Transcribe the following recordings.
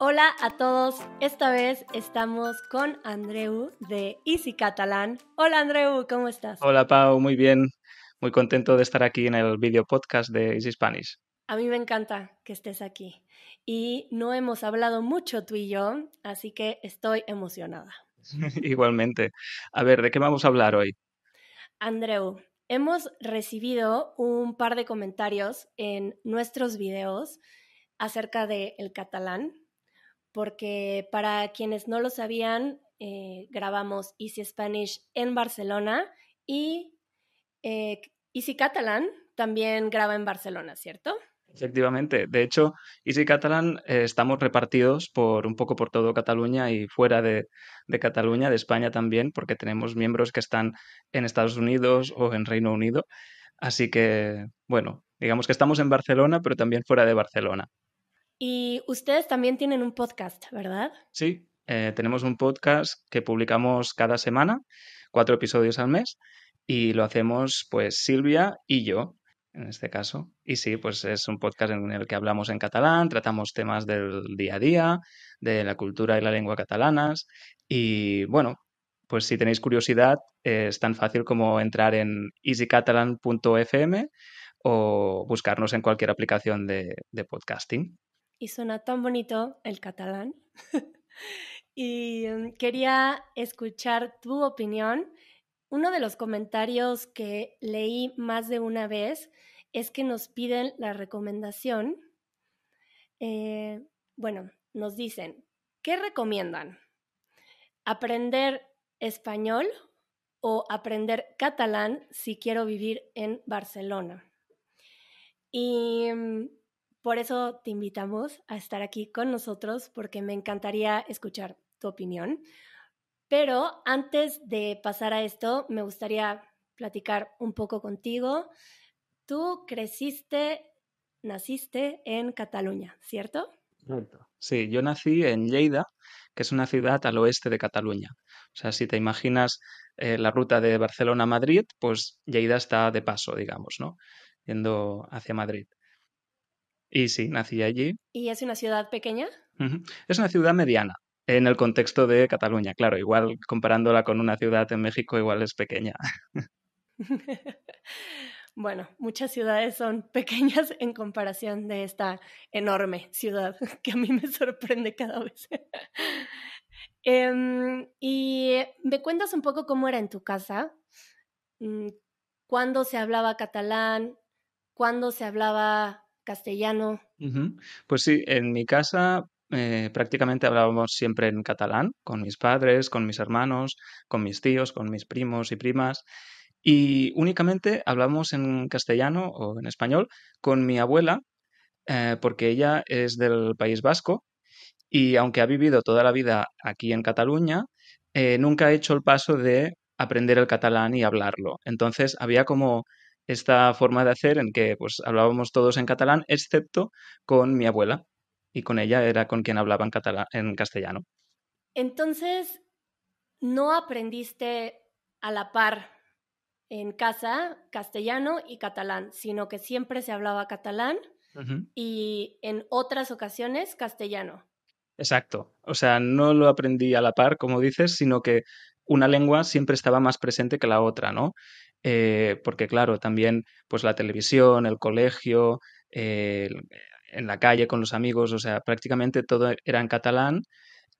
Hola a todos, esta vez estamos con Andreu de Easy Catalán. Hola Andreu, ¿cómo estás? Hola Pau, muy bien, muy contento de estar aquí en el video podcast de Easy Spanish. A mí me encanta que estés aquí y no hemos hablado mucho tú y yo, así que estoy emocionada. Igualmente. A ver, ¿de qué vamos a hablar hoy? Andreu, hemos recibido un par de comentarios en nuestros videos acerca del catalán porque para quienes no lo sabían, eh, grabamos Easy Spanish en Barcelona y eh, Easy Catalan también graba en Barcelona, ¿cierto? Efectivamente. De hecho, Easy Catalan eh, estamos repartidos por un poco por todo Cataluña y fuera de, Cataluña, de España también, porque tenemos miembros que están en Estados Unidos o en Reino Unido. Así que, bueno, digamos que estamos en Barcelona, pero también fuera de Barcelona. Y ustedes también tienen un podcast, ¿verdad? Sí, eh, tenemos un podcast que publicamos cada semana, cuatro episodios al mes, y lo hacemos pues Silvia y yo, en este caso. Y sí, pues es un podcast en el que hablamos en catalán, tratamos temas del día a día, de la cultura y la lengua catalanas, y bueno, pues si tenéis curiosidad, eh, es tan fácil como entrar en easycatalan.fm o buscarnos en cualquier aplicación de podcasting y suena tan bonito el catalán. y em, quería escuchar tu opinión. Uno de los comentarios que leí más de una vez es que nos piden la recomendación. Eh, bueno, nos dicen, ¿qué recomiendan? ¿Aprender español o aprender catalán si quiero vivir en Barcelona? Y em, por eso te invitamos a estar aquí con nosotros porque me encantaría escuchar tu opinión. Pero antes de pasar a esto, me gustaría platicar un poco contigo. Tú creciste, naciste en Cataluña, ¿cierto? Sí, yo nací en Lleida, que es una ciudad al oeste de Cataluña. O sea, si te imaginas eh, la ruta de Barcelona a Madrid, pues Lleida está de paso, digamos, ¿no? Yendo hacia Madrid. Y sí, nací allí. ¿Y es una ciudad pequeña? Es una ciudad mediana, en el contexto de Cataluña, claro. Igual comparándola con una ciudad en México, igual es pequeña. bueno, muchas ciudades son pequeñas en comparación de esta enorme ciudad que a mí me sorprende cada vez. Em, y me cuentas un poco cómo era en tu casa, mm, cuándo se hablaba catalán, cuándo se hablaba castellano. Pues sí, en mi casa eh, prácticamente hablábamos siempre en catalán, con mis padres, con mis hermanos, con mis tíos, con mis primos y primas. Y únicamente hablamos en castellano o en español con mi abuela, eh, porque ella es del País Vasco y aunque ha vivido toda la vida aquí en Cataluña, eh, nunca ha hecho el paso de aprender el catalán y hablarlo. Entonces había como esta forma de hacer en que pues hablábamos todos en catalán, excepto con mi abuela. Y con ella era con quien hablaba en, catalán, en castellano. Entonces, ¿no aprendiste a la par en casa castellano y catalán, sino que siempre se hablaba catalán y en otras ocasiones castellano? Exacto. O sea, no lo aprendí a la par, como dices, sino que una lengua siempre estaba más presente que la otra, ¿no? Eh, porque claro, también pues la televisión, el colegio, eh, en la calle con los amigos, o sea, prácticamente todo era en catalán.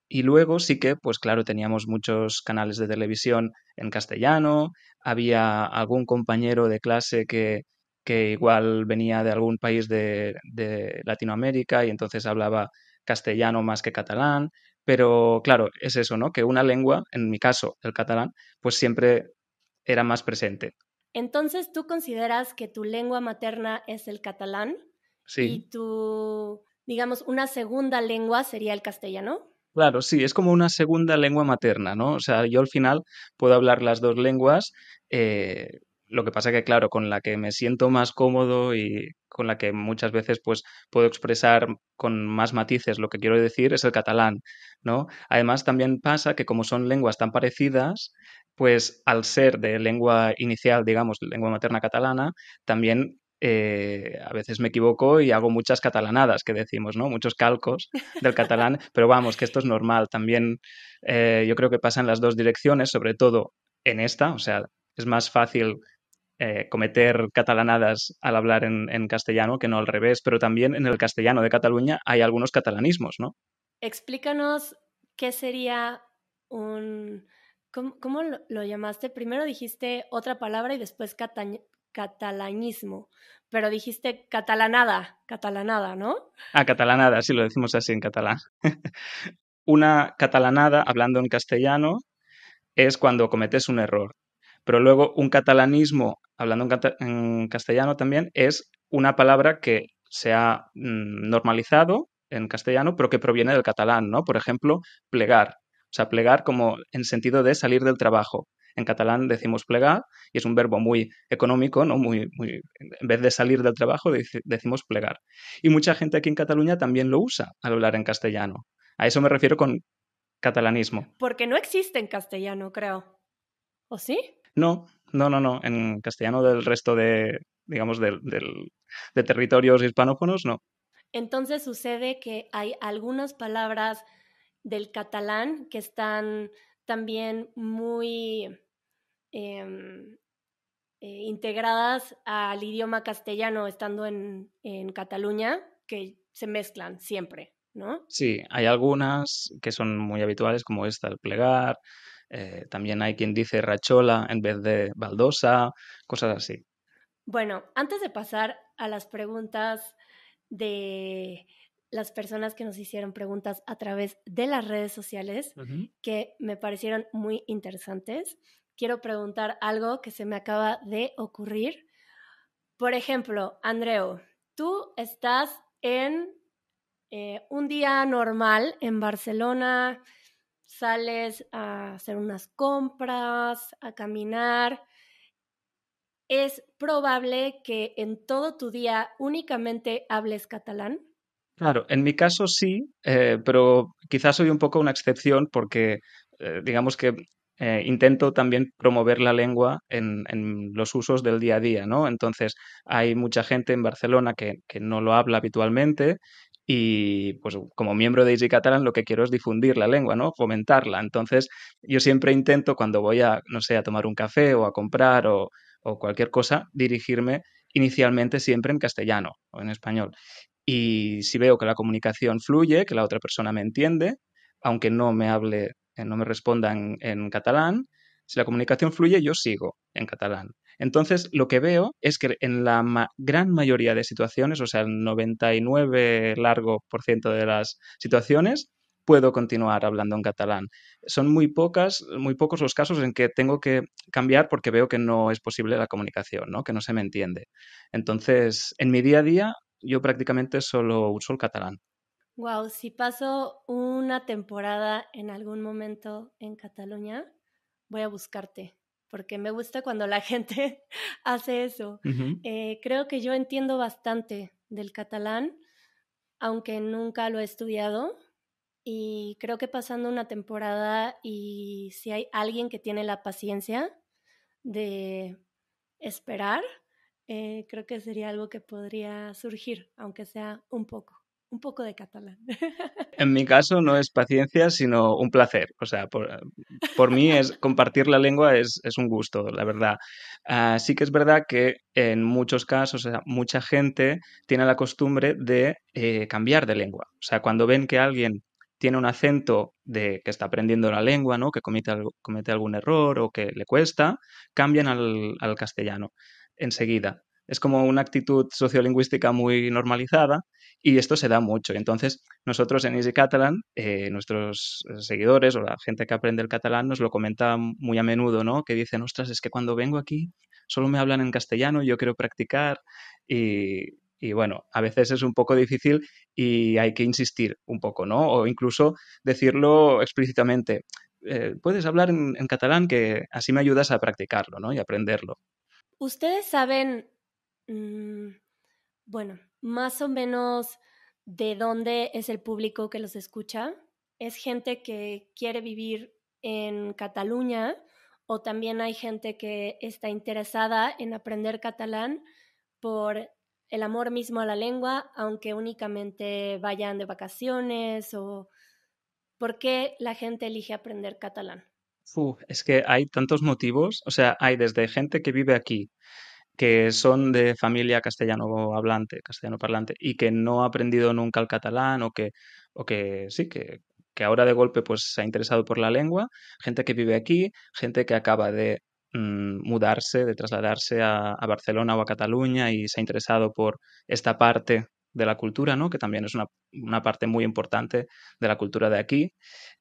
Y luego sí que, pues claro, teníamos muchos canales de televisión en castellano, había algún compañero de clase que, que igual venía de algún país de, de Latinoamérica y entonces hablaba castellano más que catalán. Pero claro, es eso, ¿no? Que una lengua, en mi caso, el catalán, pues siempre era más presente. Entonces, ¿tú consideras que tu lengua materna es el catalán? Sí. Y tu, digamos, una segunda lengua sería el castellano? Claro, sí, es como una segunda lengua materna, ¿no? O sea, yo al final puedo hablar las dos lenguas, eh, lo que pasa que, claro, con la que me siento más cómodo y con la que muchas veces pues, puedo expresar con más matices lo que quiero decir es el catalán, ¿no? Además, también pasa que como son lenguas tan parecidas, pues al ser de lengua inicial, digamos, lengua materna catalana, también eh, a veces me equivoco y hago muchas catalanadas que decimos, ¿no? Muchos calcos del catalán, pero vamos, que esto es normal. También eh, yo creo que pasa en las dos direcciones, sobre todo en esta, o sea, es más fácil eh, cometer catalanadas al hablar en, castellano que no al revés, pero también en el castellano de Cataluña hay algunos catalanismos, ¿no? Explícanos qué sería un... ¿Cómo, lo llamaste? Primero dijiste otra palabra y después catalanismo, pero dijiste catalanada, catalanada, ¿no? Ah, catalanada, sí, lo decimos así en catalán. Una catalanada, hablando en castellano, es cuando cometes un error pero luego un catalanismo, hablando en, castellano también, es una palabra que se ha mm, normalizado en castellano, pero que proviene del catalán, ¿no? Por ejemplo, plegar. O sea, plegar como en sentido de salir del trabajo. En catalán decimos plegar y es un verbo muy económico, ¿no? Muy, muy, en vez de salir del trabajo decimos plegar. Y mucha gente aquí en Cataluña también lo usa al hablar en castellano. A eso me refiero con catalanismo. Porque no existe en castellano, creo. ¿O sí? No, no, no, no. En castellano del resto de, digamos, de territorios hispanófonos, no. Entonces sucede que hay algunas palabras del catalán que están también muy em, eh, integradas al idioma castellano estando en, en Cataluña, que se mezclan siempre, ¿no? Sí, hay algunas que son muy habituales, como esta, el plegar, eh, también hay quien dice rachola en vez de baldosa, cosas así. Bueno, antes de pasar a las preguntas de las personas que nos hicieron preguntas a través de las redes sociales, que me parecieron muy interesantes, quiero preguntar algo que se me acaba de ocurrir. Por ejemplo, Andreu, tú estás en eh, un día normal en Barcelona, sales a hacer unas compras, a caminar, es probable que en todo tu día únicamente hables catalán. Claro, en mi caso sí, eh, pero quizás soy un poco una excepción porque eh, digamos que eh, intento también promover la lengua en, los usos del día a día, ¿no? Entonces, hay mucha gente en Barcelona que no lo habla habitualmente y pues como miembro de Easy Catalan lo que quiero es difundir la lengua, ¿no? Fomentarla. Entonces yo siempre intento cuando voy a, no sé, a tomar un café o a comprar o, cualquier cosa, dirigirme inicialmente siempre en castellano o en español. Y si veo que la comunicación fluye, que la otra persona me entiende, aunque no me hable, eh, no me responda en catalán, si la comunicación fluye, yo sigo en catalán. Entonces, lo que veo es que en la gran mayoría de situaciones, o sea, el 99 largo por ciento de las situaciones, puedo continuar hablando en catalán. Son muy pocas, muy pocos los casos en que tengo que cambiar porque veo que no es posible la comunicación, ¿no? Que no se me entiende. Entonces, en mi día a día yo prácticamente solo uso el catalán. Wow, si paso una temporada en algún momento en Cataluña, voy a buscarte porque me gusta cuando la gente hace eso. Eh, creo que yo entiendo bastante del catalán, aunque nunca lo he estudiado. Y creo que pasando una temporada y si hay alguien que tiene la paciencia de esperar, eh, creo que sería algo que podría surgir, aunque sea un poco un poco de catalán. En mi caso no es paciencia, sino un placer. O sea, por, mí es compartir la lengua es, un gusto, la verdad. Ah, sí que es verdad que en muchos casos, mucha gente tiene la costumbre de eh, cambiar de lengua. O sea, cuando ven que alguien tiene un acento de que está aprendiendo la lengua, ¿no? Que comete, algún error o que le cuesta, cambian al castellano enseguida es como una actitud sociolingüística muy normalizada y esto se da mucho. Entonces, nosotros en Easy Catalan, eh, nuestros eh, seguidores o la gente que aprende el catalán nos lo comenta muy a menudo, ¿no? Que dicen, ostras, es que cuando vengo aquí solo me hablan en castellano, yo quiero practicar y, bueno, a veces es un poco difícil y hay que insistir un poco, ¿no? O incluso decirlo explícitamente. Eh, puedes hablar en, en catalán que así me ayudas a practicarlo, ¿no? Y aprenderlo. ¿Ustedes saben Mm, bueno, más o menos de dónde es el público que los escucha. Es gente que quiere vivir en Cataluña o también hay gente que está interesada en aprender catalán por el amor mismo a la lengua, aunque únicamente vayan de vacaciones o por qué la gente elige aprender catalán. es que hay tantos motivos, o sea, hay desde gente que vive aquí, que son de familia castellano hablante, castellano parlante, y que no ha aprendido nunca el catalán o que, o que sí, que, ahora de golpe pues, se ha interesado por la lengua, gente que vive aquí, gente que acaba de mm, mudarse, de trasladarse a, Barcelona o a Cataluña y se ha interesado por esta parte de la cultura, ¿no? que también es una, parte muy importante de la cultura de aquí,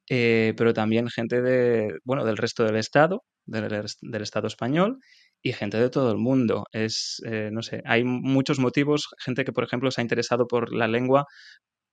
eh, pero también gente de, bueno, del resto del Estado, del, del Estado español, y gente de todo el mundo. Es, eh, no sé, hay muchos motivos, gente que, por ejemplo, se ha interesado por la lengua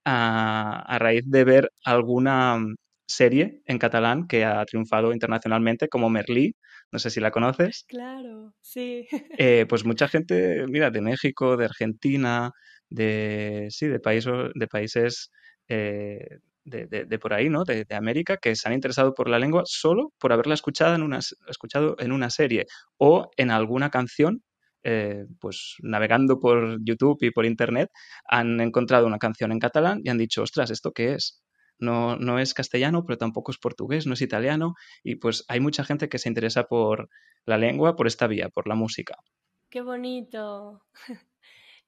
a, a raíz de ver alguna serie en catalán que ha triunfado internacionalmente, como Merlí, no sé si la conoces. Claro, sí. Eh, pues mucha gente, mira, de México, de Argentina, de, sí, de, países, de países eh, de, por ahí, ¿no? De, América, que se han interesado por la lengua solo por haberla escuchado en una, escuchado en una serie o en alguna canción. Eh, pues navegando por YouTube y por Internet, han encontrado una canción en catalán y han dicho, ostras, ¿esto qué es? No, no, es castellano, pero tampoco es portugués, no es italiano, y pues hay mucha gente que se interesa por la lengua, por esta vía, por la música. Qué bonito.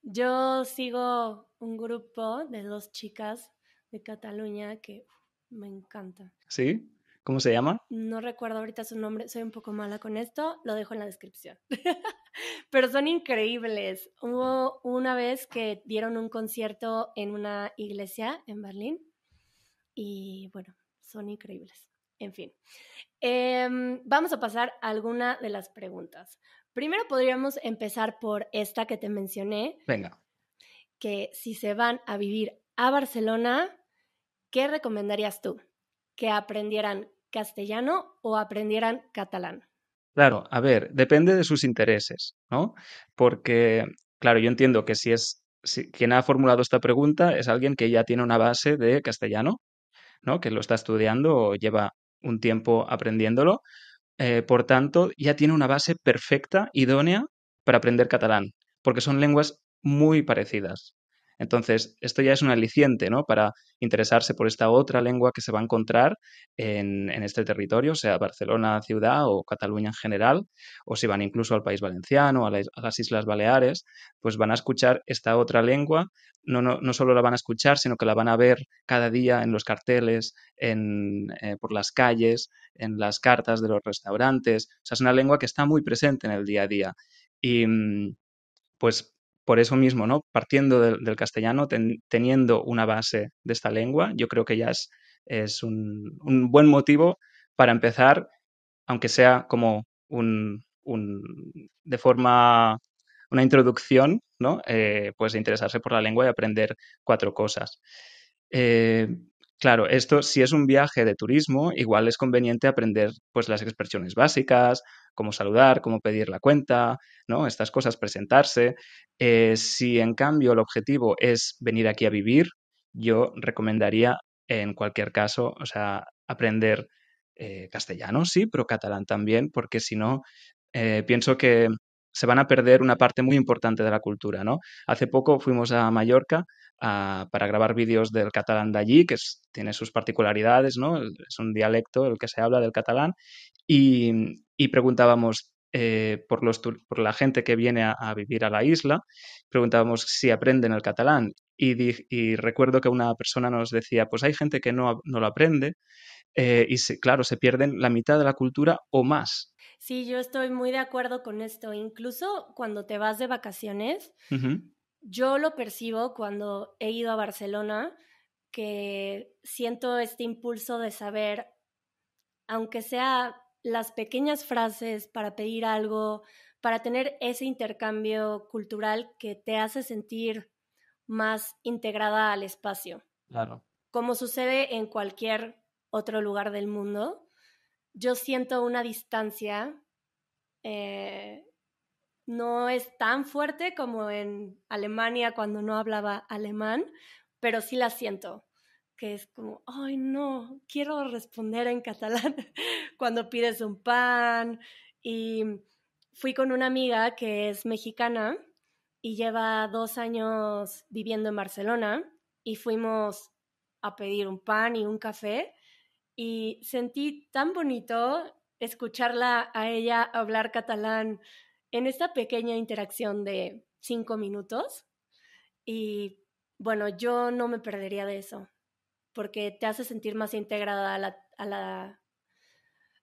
Yo sigo un grupo de dos chicas de Cataluña que me encanta. ¿Sí? ¿Cómo se llama? No recuerdo ahorita su nombre, soy un poco mala con esto, lo dejo en la descripción. Pero son increíbles. Hubo una vez que dieron un concierto en una iglesia en Berlín y bueno, son increíbles. En fin, em, vamos a pasar a alguna de las preguntas. Primero podríamos empezar por esta que te mencioné. Venga. Que si se van a vivir a Barcelona, ¿qué recomendarías tú? ¿Que aprendieran castellano o aprendieran catalán? Claro, a ver, depende de sus intereses, ¿no? Porque, claro, yo entiendo que si es quien ha formulado esta pregunta es alguien que ya tiene una base de castellano, ¿no? Que lo está estudiando o lleva un tiempo aprendiéndolo. Eh, por tanto, ya tiene una base perfecta, idónea, para aprender catalán, porque son lenguas muy parecidas. Entonces, esto ya es un aliciente, ¿no? Para interesarse por esta otra lengua que se va a encontrar en, este territorio, sea Barcelona ciudad o Cataluña en general, o si van incluso al País Valenciano, a, a las Islas Baleares, pues van a escuchar esta otra lengua. No, no, solo la van a escuchar, sino que la van a ver cada día en los carteles, en, eh, por las calles, en las cartas de los restaurantes. O sea, es una lengua que está muy presente en el día a día. Y mm, pues por eso mismo, ¿no? Partiendo del, castellano, teniendo una base de esta lengua, yo creo que ya es, un, buen motivo para empezar, aunque sea como un, de forma una introducción, ¿no? Eh, pues interesarse por la lengua y aprender cuatro cosas. Eh, claro, esto si es un viaje de turismo, igual es conveniente aprender pues las expresiones básicas, cómo saludar, cómo pedir la cuenta, ¿no? Estas cosas, presentarse. Eh, si en cambio el objetivo es venir aquí a vivir, yo recomendaría en cualquier caso, o sea, aprender eh, castellano, sí, pero catalán también, porque si no, eh, pienso que se van a perder una parte muy importante de la cultura, ¿no? Hace poco fuimos a Mallorca ah, para grabar vídeos del catalán de allí, que tiene sus particularidades, ¿no? Es un dialecto el que se habla del catalán, y, preguntábamos, eh, por, los, por la gente que viene a, vivir a la isla, preguntábamos si aprenden el catalán y, y, recuerdo que una persona nos decía, pues hay gente que no, lo aprende eh, y claro, se pierden la mitad de la cultura o más. Sí, yo estoy muy de acuerdo con esto. Incluso cuando te vas de vacaciones, yo lo percibo cuando he ido a Barcelona, que siento este impulso de saber, aunque sea las pequeñas frases para pedir algo, para tener ese intercambio cultural que te hace sentir más integrada al espacio. Claro. Como sucede en cualquier otro lugar del mundo, yo siento una distancia, eh, no es tan fuerte como en Alemania cuando no hablaba alemán, pero sí la siento, que es como, ay no, quiero responder en catalán cuando pides un pan. Y fui con una amiga que es mexicana y lleva dos años viviendo en Barcelona y fuimos a pedir un pan y un café y sentí tan bonito escucharla a ella hablar catalán en esta pequeña interacción de cinco minutos. Y bueno, yo no me perdería de eso, porque te hace sentir más integrada a la, a la,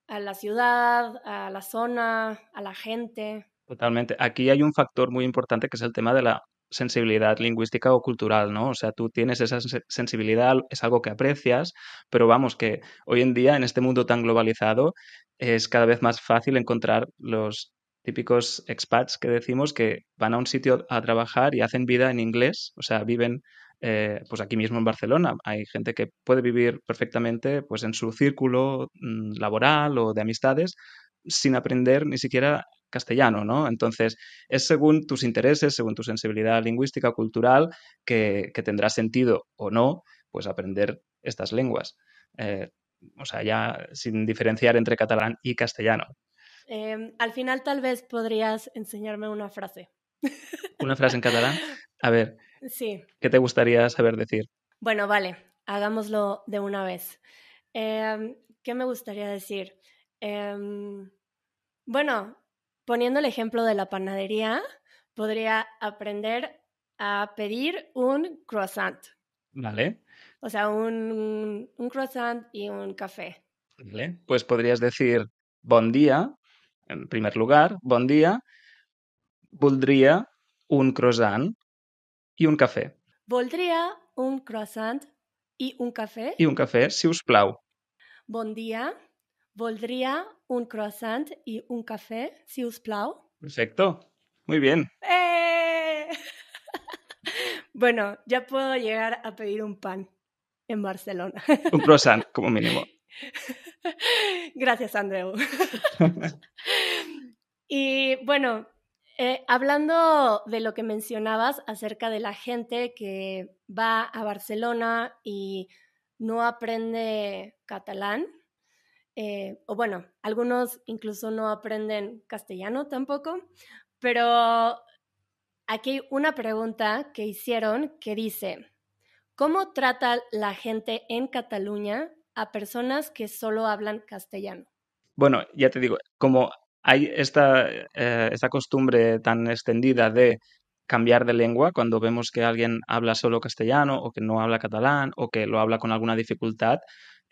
a la ciudad, a la zona, a la gente. Totalmente. Aquí hay un factor muy importante que es el tema de la sensibilidad lingüística o cultural, ¿no? O sea, tú tienes esa sensibilidad, es algo que aprecias, pero vamos, que hoy en día, en este mundo tan globalizado, es cada vez más fácil encontrar los típicos expats que decimos que van a un sitio a trabajar y hacen vida en inglés, o sea, viven eh, pues aquí mismo en Barcelona. Hay gente que puede vivir perfectamente pues en su círculo mm, laboral o de amistades sin aprender ni siquiera castellano, ¿no? Entonces, es según tus intereses, según tu sensibilidad lingüística, cultural, que, tendrá sentido o no, pues aprender estas lenguas. Eh, o sea, ya sin diferenciar entre catalán y castellano. Em, al final, tal vez podrías enseñarme una frase. ¿Una frase en catalán? A ver. Sí. ¿Qué te gustaría saber decir? Bueno, vale, hagámoslo de una vez. Em, ¿Qué me gustaría decir? Em, bueno, poniendo el ejemplo de la panadería, podría aprender a pedir un croissant. Vale. O sea, un, croissant y un café. Vale. Pues podrías decir buen día, en primer lugar, buen día, voldría un croissant y un café. Voldría un croissant y un café? Y un café, si us plau. Buen día. ¿Voldría un croissant y un café, si os plau? Perfecto. Muy bien. ¡Eh! bueno, ya puedo llegar a pedir un pan en Barcelona. un croissant, como mínimo. Gracias, Andreu. y bueno, eh, hablando de lo que mencionabas acerca de la gente que va a Barcelona y no aprende catalán, eh, o bueno, algunos incluso no aprenden castellano tampoco, pero aquí hay una pregunta que hicieron que dice, ¿cómo trata la gente en Cataluña a personas que solo hablan castellano? Bueno, ya te digo, como hay esta, eh, esta costumbre tan extendida de cambiar de lengua cuando vemos que alguien habla solo castellano o que no habla catalán o que lo habla con alguna dificultad,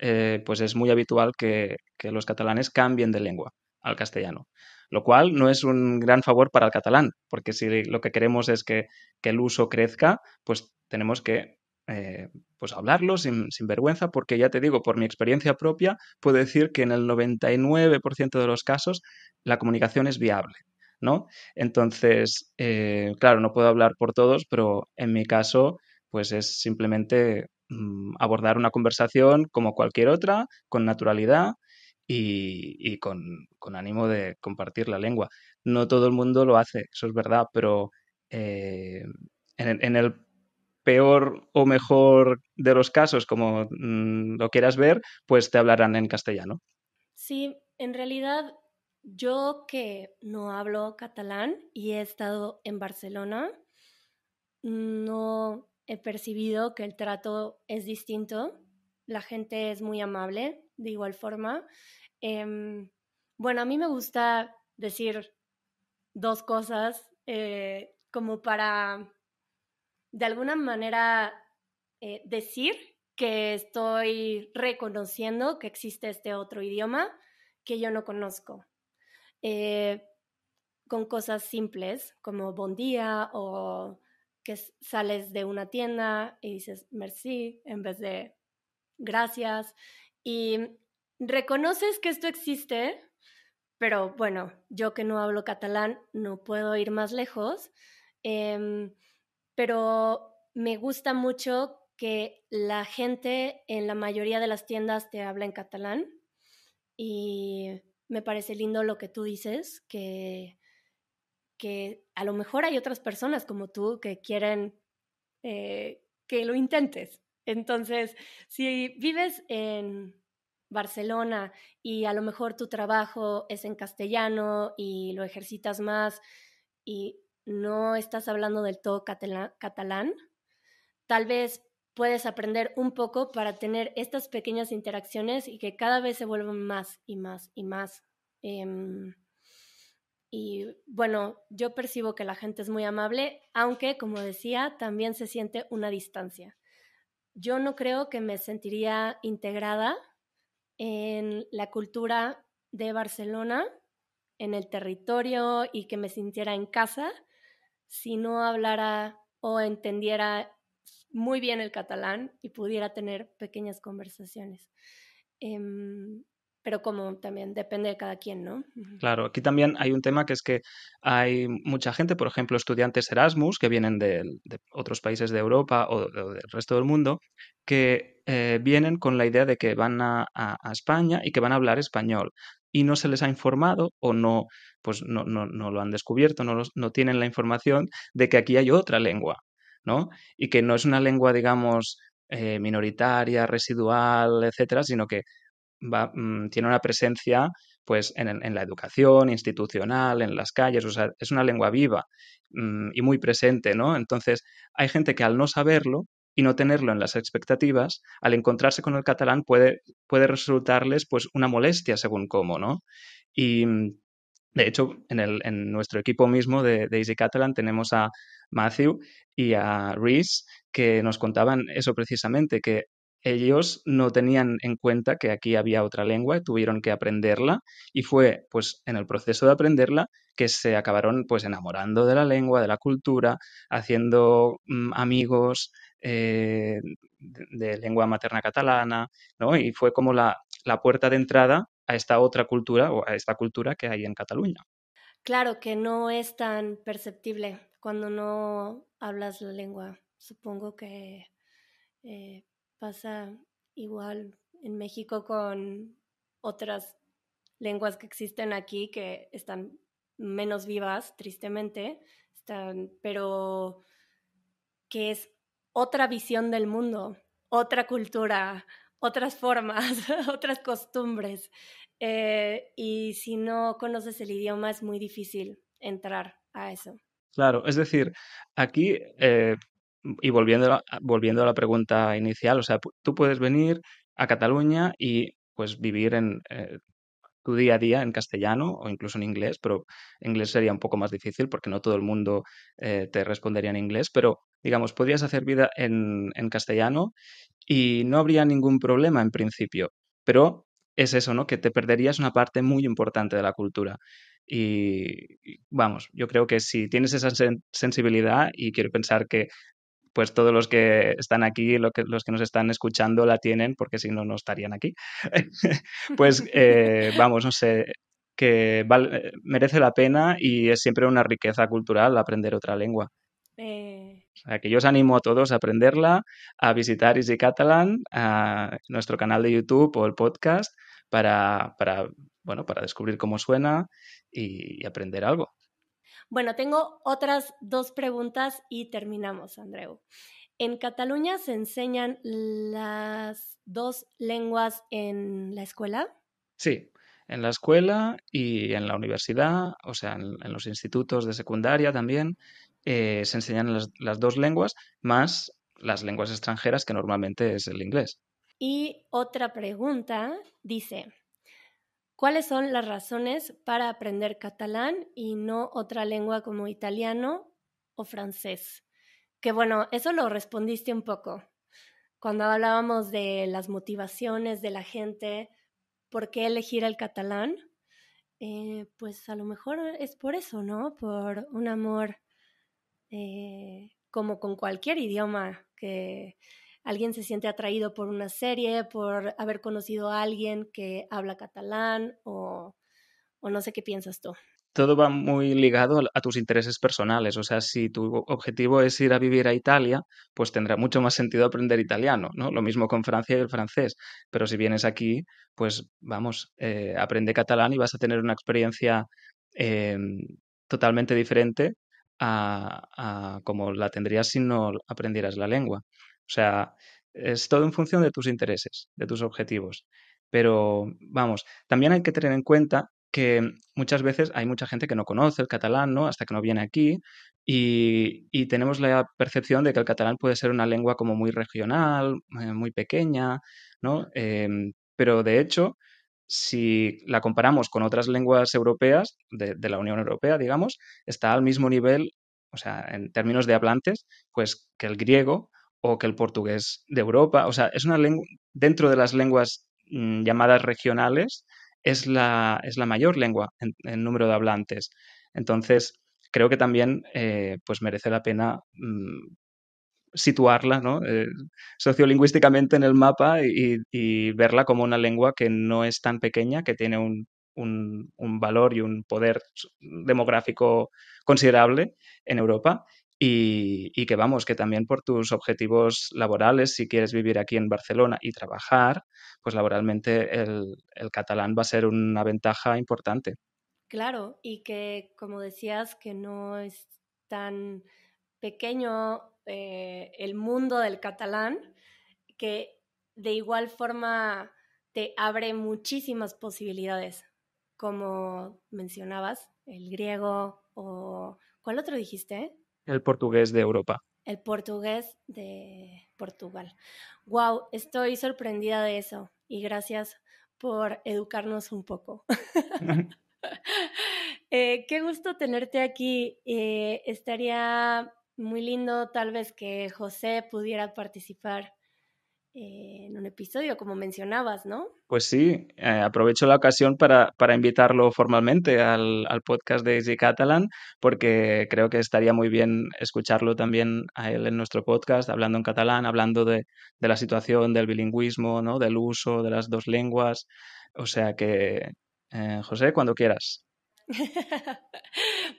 eh, pues es muy habitual que, los catalanes cambien de lengua al castellano, lo cual no es un gran favor para el catalán, porque si lo que queremos es que, el uso crezca, pues tenemos que eh, pues hablarlo sin, vergüenza, porque ya te digo, por mi experiencia propia, puedo decir que en el 99% de los casos la comunicación es viable. ¿No? Entonces, eh, claro, no puedo hablar por todos, pero en mi caso, pues es simplemente Mm, abordar una conversación como cualquier otra, con naturalidad y, con, ánimo de compartir la lengua. No todo el mundo lo hace, eso es verdad, pero eh, en, el peor o mejor de los casos, como mm, lo quieras ver, pues te hablarán en castellano. Sí, en realidad yo que no hablo catalán y he estado en Barcelona, no he percibido que el trato es distinto, la gente es muy amable de igual forma. Em, bueno, a mí me gusta decir dos cosas eh, como para, de alguna manera, eh, decir que estoy reconociendo que existe este otro idioma que yo no conozco. Eh, con cosas simples como buen día o que sales de una tienda y dices merci en vez de gracias y mm, reconoces que esto existe, pero bueno, yo que no hablo catalán no puedo ir más lejos, em, pero me gusta mucho que la gente en la mayoría de las tiendas te habla en catalán y me parece lindo lo que tú dices, que que a lo mejor hay otras personas como tú que quieren eh, que lo intentes. Entonces, si vives en Barcelona y a lo mejor tu trabajo es en castellano y lo ejercitas más y no estás hablando del todo catalán, tal vez puedes aprender un poco para tener estas pequeñas interacciones y que cada vez se vuelvan más y más y más. Em, y bueno, yo percibo que la gente es muy amable, aunque, como decía, también se siente una distancia. Yo no creo que me sentiría integrada en la cultura de Barcelona, en el territorio y que me sintiera en casa si no hablara o entendiera muy bien el catalán y pudiera tener pequeñas conversaciones. Em, pero como también depende de cada quien, ¿no? Claro, aquí también hay un tema que es que hay mucha gente, por ejemplo, estudiantes Erasmus que vienen de, otros países de Europa o, del resto del mundo, que eh, vienen con la idea de que van a, España y que van a hablar español y no se les ha informado o no, pues no, no, no lo han descubierto, no, no tienen la información de que aquí hay otra lengua, ¿no? Y que no es una lengua, digamos, eh, minoritaria, residual, etcétera, sino que Mm, tiene una presencia pues en, la educación institucional, en las calles, o sea, es una lengua viva mm, y muy presente, ¿no? Entonces, hay gente que al no saberlo y no tenerlo en las expectativas, al encontrarse con el catalán puede, puede resultarles pues una molestia según cómo, ¿no? Y mm, de hecho, en, nuestro equipo mismo de, de Easy Catalan tenemos a Matthew y a Reese que nos contaban eso precisamente, que ellos no tenían en cuenta que aquí había otra lengua, y tuvieron que aprenderla y fue pues en el proceso de aprenderla que se acabaron pues enamorando de la lengua, de la cultura, haciendo mm, amigos eh, de, lengua materna catalana, ¿no? Y fue como la, la puerta de entrada a esta otra cultura o a esta cultura que hay en Cataluña. Claro que no es tan perceptible cuando no hablas la lengua. Supongo que eh, pasa igual en México con otras lenguas que existen aquí que están menos vivas, tristemente, están, pero que es otra visión del mundo, otra cultura, otras formas, otras costumbres. Eh, y si no conoces el idioma es muy difícil entrar a eso. Claro, es decir, aquí eh, y volviendo a, volviendo a la pregunta inicial, o sea, tú puedes venir a Cataluña y pues vivir en eh, tu día a día en castellano o incluso en inglés, pero inglés sería un poco más difícil porque no todo el mundo eh, te respondería en inglés, pero digamos, podrías hacer vida en, en castellano y no habría ningún problema en principio, pero es eso, ¿no? Que te perderías una parte muy importante de la cultura. Y vamos, yo creo que si tienes esa sensibilidad y quiero pensar que pues todos los que están aquí, los que nos están escuchando la tienen, porque si no, no estarían aquí. pues eh, vamos, no sé, que vale, eh, merece la pena y es siempre una riqueza cultural aprender otra lengua. Eh. O sea, que yo os animo a todos a aprenderla, a visitar Easy Catalan, a nuestro canal de YouTube o el podcast para, para bueno, para descubrir cómo suena y aprender algo. Bueno, tengo otras dos preguntas y terminamos, Andreu. ¿En Cataluña se enseñan las dos lenguas en la escuela? Sí, en la escuela y en la universidad, o sea, en, los institutos de secundaria también, eh, se enseñan las dos lenguas, más las lenguas extranjeras, que normalmente es el inglés. Y otra pregunta dice, ¿Cuáles son las razones para aprender catalán y no otra lengua como italiano o francés? Que bueno, eso lo respondiste un poco cuando hablábamos de las motivaciones de la gente, por qué elegir el catalán. Eh, pues a lo mejor es por eso, ¿no? Por un amor eh, como con cualquier idioma que alguien se siente atraído por una serie, por haber conocido a alguien que habla catalán o, no sé qué piensas tú. Todo va muy ligado a tus intereses personales, o sea, si tu objetivo es ir a vivir a Italia, pues tendrá mucho más sentido aprender italiano, ¿no? Lo mismo con Francia y el francés, pero si vienes aquí, pues vamos, eh, aprende catalán y vas a tener una experiencia em, totalmente diferente a, como la tendrías si no aprendieras la lengua. O sea, es todo en función de tus intereses, de tus objetivos. Pero vamos, también hay que tener en cuenta que muchas veces hay mucha gente que no conoce el catalán, ¿no? Hasta que no viene aquí y, tenemos la percepción de que el catalán puede ser una lengua como muy regional, eh, muy pequeña, ¿no? Em, pero de hecho, si la comparamos con otras lenguas europeas, de, la Unión Europea, digamos, está al mismo nivel, o sea, en términos de hablantes, pues que el griego o que el portugués de Europa. O sea, es una lengua, dentro de las lenguas mm, llamadas regionales, es la, es la mayor lengua en, número de hablantes. Entonces, creo que también eh, pues merece la pena mm, situarla ¿no? Eh, sociolingüísticamente en el mapa y, verla como una lengua que no es tan pequeña, que tiene un, valor y un poder demográfico considerable en Europa y, que vamos, que también por tus objetivos laborales, si quieres vivir aquí en Barcelona y trabajar, pues laboralmente el, el catalán va a ser una ventaja importante. Claro, y que como decías, que no es tan pequeño eh, el mundo del catalán, que de igual forma te abre muchísimas posibilidades, como mencionabas, el griego o... ¿Cuál otro dijiste? El portugués de Europa. El portugués de Portugal. Wow, estoy sorprendida de eso y gracias por educarnos un poco. Eh, qué gusto tenerte aquí. Eh, estaría muy lindo tal vez que José pudiera participar eh, en un episodio, como mencionabas, ¿no? Pues sí, eh, aprovecho la ocasión para, para invitarlo formalmente al, al podcast de Easy Catalan, porque creo que estaría muy bien escucharlo también a él en nuestro podcast, hablando en catalán, hablando de, la situación del bilingüismo, ¿no? del uso de las dos lenguas. O sea que, eh, José, cuando quieras.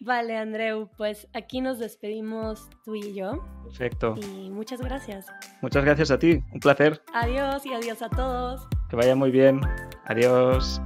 vale, Andreu, pues aquí nos despedimos tú y yo. Perfecto. Y muchas gracias. Muchas gracias a ti, un placer. Adiós y adiós a todos. Que vaya muy bien. Adiós.